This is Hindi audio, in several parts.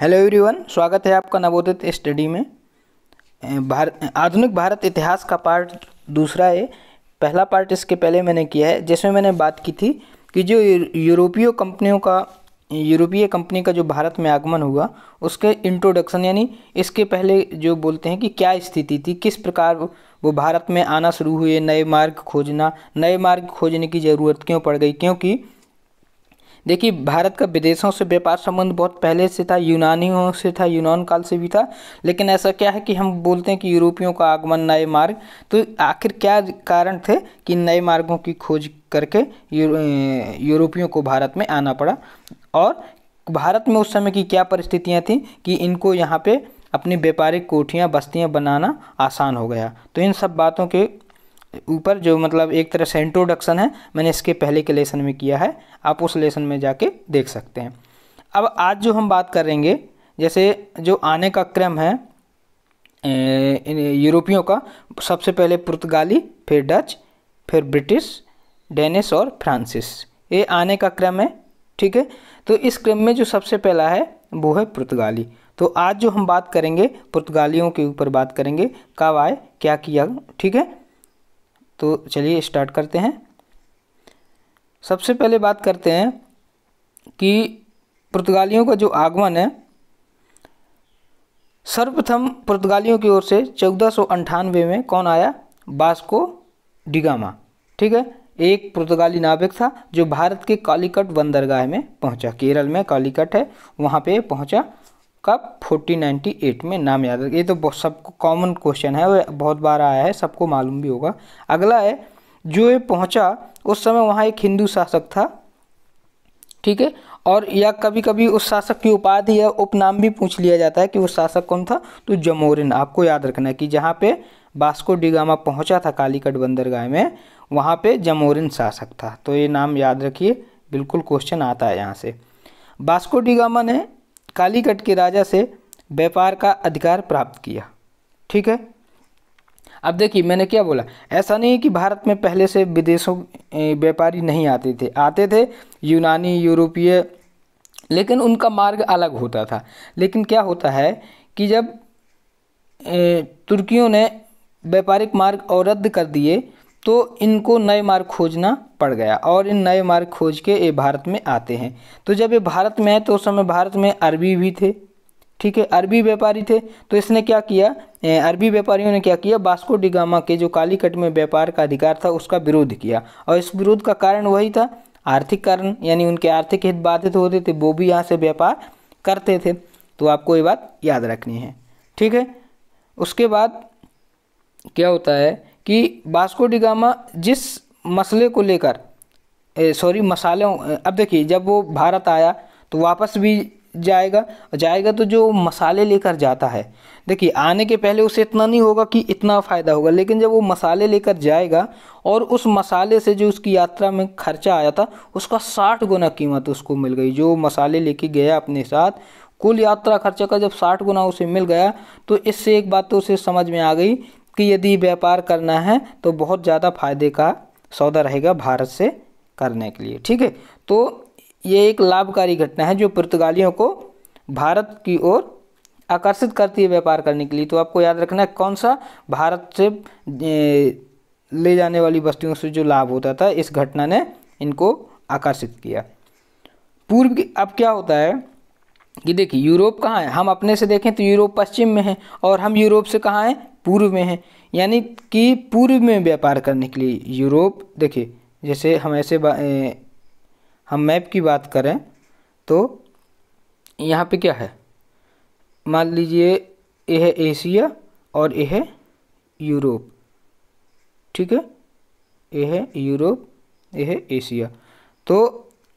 हेलो एवरीवन स्वागत है आपका नवोदित स्टडी में भारत आधुनिक भारत इतिहास का पार्ट दूसरा है पहला पार्ट इसके पहले मैंने किया है जिसमें मैंने बात की थी कि जो यूरोपीय कंपनियों का यूरोपीय कंपनी का जो भारत में आगमन हुआ उसके इंट्रोडक्शन यानी इसके पहले जो बोलते हैं कि क्या स्थिति थी किस प्रकार वो भारत में आना शुरू हुए नए मार्ग खोजना नए मार्ग खोजने की ज़रूरत क्यों पड़ गई क्योंकि देखिए भारत का विदेशों से व्यापार संबंध बहुत पहले से था यूनानियों से था यूनान काल से भी था लेकिन ऐसा क्या है कि हम बोलते हैं कि यूरोपियों का आगमन नए मार्ग तो आखिर क्या कारण थे कि नए मार्गों की खोज करके यूरोपियों को भारत में आना पड़ा और भारत में उस समय की क्या परिस्थितियाँ थीं कि इनको यहाँ पर अपनी व्यापारिक कोठियाँ बस्तियाँ बनाना आसान हो गया तो इन सब बातों के ऊपर जो मतलब एक तरह से इंट्रोडक्शन है मैंने इसके पहले के लेसन में किया है आप उस लेसन में जाके देख सकते हैं अब आज जो हम बात करेंगे जैसे जो आने का क्रम है यूरोपियों का सबसे पहले पुर्तगाली फिर डच फिर ब्रिटिश डेनिस और फ्रांसिस ये आने का क्रम है ठीक है तो इस क्रम में जो सबसे पहला है वो है पुर्तगाली तो आज जो हम बात करेंगे पुर्तगालियों के ऊपर बात करेंगे कब आए क्या किया ठीक है तो चलिए स्टार्ट करते हैं सबसे पहले बात करते हैं कि पुर्तगालियों का जो आगमन है सर्वप्रथम पुर्तगालियों की ओर से चौदह में कौन आया बास्को डिगामा ठीक है एक पुर्तगाली नाविक था जो भारत के कालीकट बंदरगाह में पहुंचा केरल में कालीकट है वहां पे पहुंचा कब 1498 में नाम याद ये तो सबको कॉमन क्वेश्चन है बहुत बार आया है सबको मालूम भी होगा अगला है जो ये पहुंचा उस समय वहाँ एक हिंदू शासक था ठीक है और या कभी कभी उस शासक की उपाधि या उपनाम भी पूछ लिया जाता है कि वो शासक कौन था तो जमोरिन आपको याद रखना है कि जहाँ पे बास्को डिगामा पहुँचा था कालीकट बंदरगाह में वहाँ पे जमोरिन शासक था तो ये नाम याद रखिए बिल्कुल क्वेश्चन आता है यहाँ से बास्को डिगामा ने कालीकट के राजा से व्यापार का अधिकार प्राप्त किया ठीक है अब देखिए मैंने क्या बोला ऐसा नहीं कि भारत में पहले से विदेशों व्यापारी नहीं आते थे आते थे यूनानी यूरोपीय लेकिन उनका मार्ग अलग होता था लेकिन क्या होता है कि जब तुर्कियों ने व्यापारिक मार्ग और रद्द कर दिए तो इनको नए मार्ग खोजना पड़ गया और इन नए मार्ग खोज के ये भारत में आते हैं तो जब ये भारत में आए तो उस समय भारत में अरबी भी थे ठीक है अरबी व्यापारी थे तो इसने क्या किया अरबी व्यापारियों ने क्या किया बास्को डिगामा के जो कालीकट में व्यापार का अधिकार था उसका विरोध किया और इस विरोध का कारण वही था आर्थिक कारण यानी उनके आर्थिक हित बाधित होते थे वो भी यहाँ से व्यापार करते थे तो आपको ये बात याद रखनी है ठीक है उसके बाद क्या होता है कि बास्को डिगामा जिस मसले को लेकर सॉरी मसालों अब देखिए जब वो भारत आया तो वापस भी जाएगा जाएगा तो जो मसाले लेकर जाता है देखिए आने के पहले उसे इतना नहीं होगा कि इतना फ़ायदा होगा लेकिन जब वो मसाले लेकर जाएगा और उस मसाले से जो उसकी यात्रा में खर्चा आया था उसका साठ गुना कीमत उसको मिल गई जो मसाले लेके गया अपने साथ कुल यात्रा खर्चा का जब साठ गुना उसे मिल गया तो इससे एक बात तो उसे समझ में आ गई कि यदि व्यापार करना है तो बहुत ज़्यादा फायदे का सौदा रहेगा भारत से करने के लिए ठीक है तो ये एक लाभकारी घटना है जो पुर्तगालियों को भारत की ओर आकर्षित करती है व्यापार करने के लिए तो आपको याद रखना है कौन सा भारत से ले जाने वाली वस्तुओं से जो लाभ होता था इस घटना ने इनको आकर्षित किया पूर्व की अब क्या होता है कि देखिए यूरोप कहाँ है हम अपने से देखें तो यूरोप पश्चिम में है और हम यूरोप से कहाँ हैं पूर्व में है यानी कि पूर्व में व्यापार करने के लिए यूरोप देखिए जैसे हम ऐसे ए, हम मैप की बात करें तो यहाँ पे क्या है मान लीजिए यह है एशिया और यह है यूरोप ठीक है यह है यूरोप यह है एशिया तो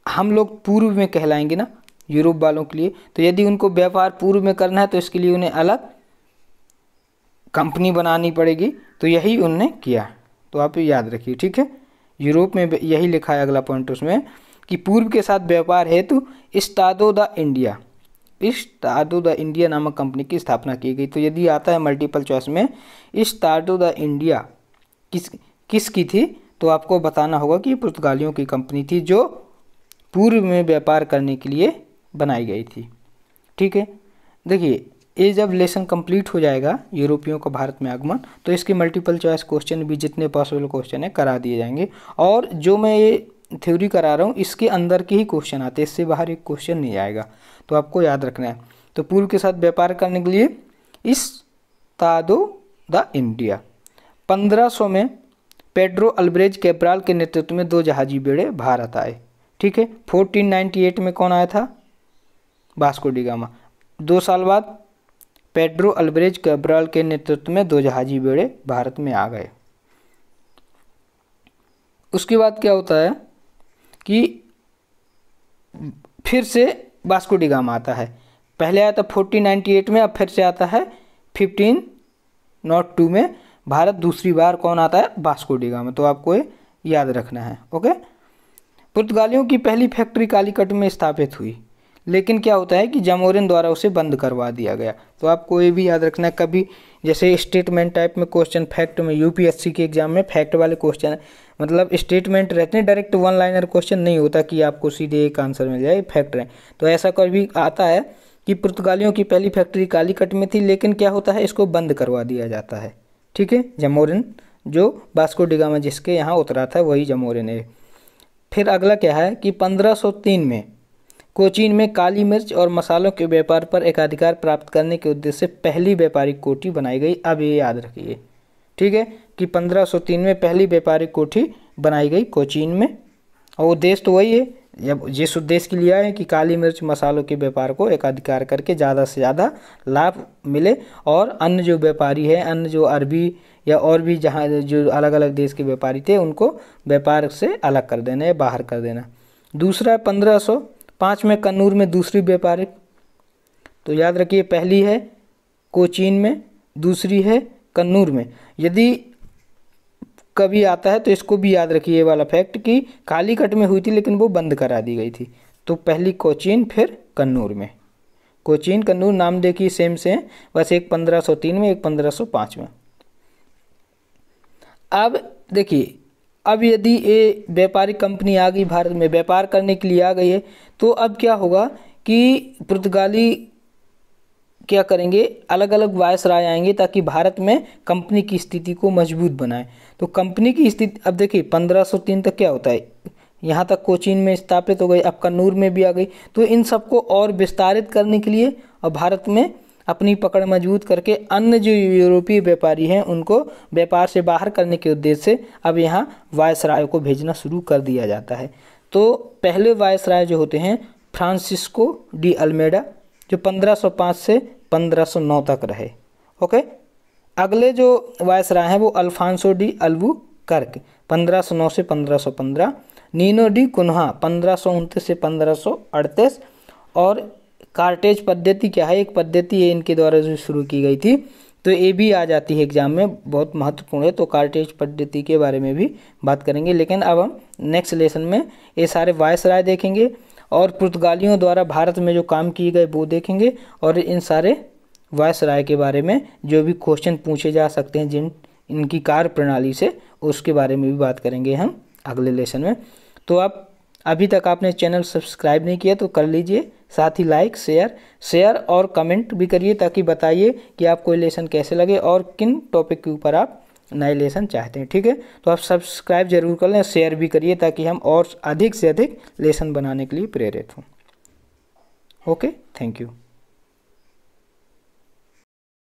हम लोग पूर्व में कहलाएंगे ना यूरोप वालों के लिए तो यदि उनको व्यापार पूर्व में करना है तो इसके लिए उन्हें अलग कंपनी बनानी पड़ेगी तो यही उनने किया तो आप याद रखिए ठीक है यूरोप में यही लिखा है अगला पॉइंट उसमें कि पूर्व के साथ व्यापार हेतु Estado da India Estado da India नामक कंपनी की स्थापना की गई तो यदि आता है मल्टीपल चॉइस में इस्टाडो द इंडिया किस किस की थी तो आपको बताना होगा कि पुर्तगालियों की कंपनी थी जो पूर्व में व्यापार करने के लिए बनाई गई थी ठीक है देखिए ये जब लेसन कंप्लीट हो जाएगा यूरोपियों का भारत में आगमन तो इसके मल्टीपल चॉइस क्वेश्चन भी जितने पॉसिबल क्वेश्चन है करा दिए जाएंगे और जो मैं ये थ्योरी करा रहा हूँ इसके अंदर के ही क्वेश्चन आते हैं इससे बाहर एक क्वेश्चन नहीं आएगा तो आपको याद रखना है तो पूर्व के साथ व्यापार करने के लिए इस तादो द इंडिया पंद्रह में पेड्रो अल्ब्रेज कैप्राल के नेतृत्व में दो जहाजी बेड़े भारत आए ठीक है 1498 में कौन आया था बास्को डिगामा दो साल बाद पेड्रो अल्ब्रेज कैब्राल के नेतृत्व में दो जहाजी बेड़े भारत में आ गए उसके बाद क्या होता है कि फिर से बास्कोडिगाम डिगाम आता है पहले आया था फोर्टीन नाइन्टी एट में अब फिर से आता है फिफ्टीन नॉट टू में भारत दूसरी बार कौन आता है वास्को डिगामा तो आपको ये याद रखना है ओके पुर्तगालियों की पहली फैक्ट्री कालीकट में स्थापित हुई लेकिन क्या होता है कि जमोरिन द्वारा उसे बंद करवा दिया गया तो आपको ये भी याद रखना कभी जैसे स्टेटमेंट टाइप में क्वेश्चन फैक्ट में यूपीएससी के एग्जाम में फैक्ट वाले क्वेश्चन मतलब स्टेटमेंट रहते हैं डायरेक्ट वन लाइनर क्वेश्चन नहीं होता कि आपको सीधे एक आंसर मिल जाए फैक्ट रहे तो ऐसा कभी आता है कि पुर्तगालियों की पहली फैक्ट्री कालीकट में थी लेकिन क्या होता है इसको बंद करवा दिया जाता है ठीक है जमोरिन जो बास्को डिगामा जिसके यहाँ उतरा था वही जमोरिन है फिर अगला क्या है कि 1503 में कोचीन में काली मिर्च और मसालों के व्यापार पर एकाधिकार प्राप्त करने के उद्देश्य से पहली व्यापारिक कोठी बनाई गई अब ये याद रखिए ठीक है कि 1503 में पहली व्यापारिक कोठी बनाई गई कोचीन में और वो देश तो वही है जब जिस उद्देश्य के लिए है कि काली मिर्च मसालों के व्यापार को एकाधिकार करके ज़्यादा से ज़्यादा लाभ मिले और अन्य जो व्यापारी है अन्य जो अरबी या और भी जहाँ जो अलग अलग देश के व्यापारी थे उनको व्यापार से अलग कर देना या बाहर कर देना दूसरा पंद्रह सौ पाँच में कन्नूर में दूसरी व्यापारिक तो याद रखिए पहली है कोचीन में दूसरी है कन्नूर में यदि कभी आता है तो इसको भी याद रखिए ये वाला फैक्ट कि कालीकट में हुई थी लेकिन वो बंद करा दी गई थी तो पहली कोचीन फिर कन्नूर में कोचीन कन्नूर नाम देखिए सेम से बस एक पंद्रह सौ तीन में एक पंद्रह सौ पाँच में अब देखिए अब यदि ये व्यापारिक कंपनी आ गई भारत में व्यापार करने के लिए आ गई है तो अब क्या होगा कि पुर्तगाली क्या करेंगे अलग अलग वायस राय आएंगे ताकि भारत में कंपनी की स्थिति को मजबूत बनाए तो कंपनी की स्थिति अब देखिए 1503 तक क्या होता है यहाँ तक कोचीन में स्थापित हो गई अब कन्नूर में भी आ गई तो इन सबको और विस्तारित करने के लिए और भारत में अपनी पकड़ मजबूत करके अन्य जो यूरोपीय व्यापारी हैं उनको व्यापार से बाहर करने के उद्देश्य से अब यहाँ वायसराय को भेजना शुरू कर दिया जाता है तो पहले वायसराय जो होते हैं फ्रांसिस्को डी अल्मेडा जो 1505 से 1509 तक रहे ओके अगले जो वायसराय हैं वो अल्फांसो डी अल्बू कर्क 1509 से पंद्रह नीनो डी कुन्हा पंद्रह से पंद्रह और कार्टेज पद्धति क्या है एक पद्धति है इनके द्वारा जो शुरू की गई थी तो ये भी आ जाती है एग्जाम में बहुत महत्वपूर्ण है तो कार्टेज पद्धति के बारे में भी बात करेंगे लेकिन अब हम नेक्स्ट लेसन में ये सारे वायस राय देखेंगे और पुर्तगालियों द्वारा भारत में जो काम किए गए वो देखेंगे और इन सारे वायस राय के बारे में जो भी क्वेश्चन पूछे जा सकते हैं जिन इनकी कार्य प्रणाली से उसके बारे में भी बात करेंगे हम अगले लेसन में तो आप अभी तक आपने चैनल सब्सक्राइब नहीं किया तो कर लीजिए साथ ही लाइक शेयर शेयर और कमेंट भी करिए ताकि बताइए कि आपको ये लेसन कैसे लगे और किन टॉपिक के ऊपर आप नए लेसन चाहते हैं ठीक है तो आप सब्सक्राइब जरूर कर लें शेयर भी करिए ताकि हम और अधिक से अधिक लेसन बनाने के लिए प्रेरित हों ओके थैंक यू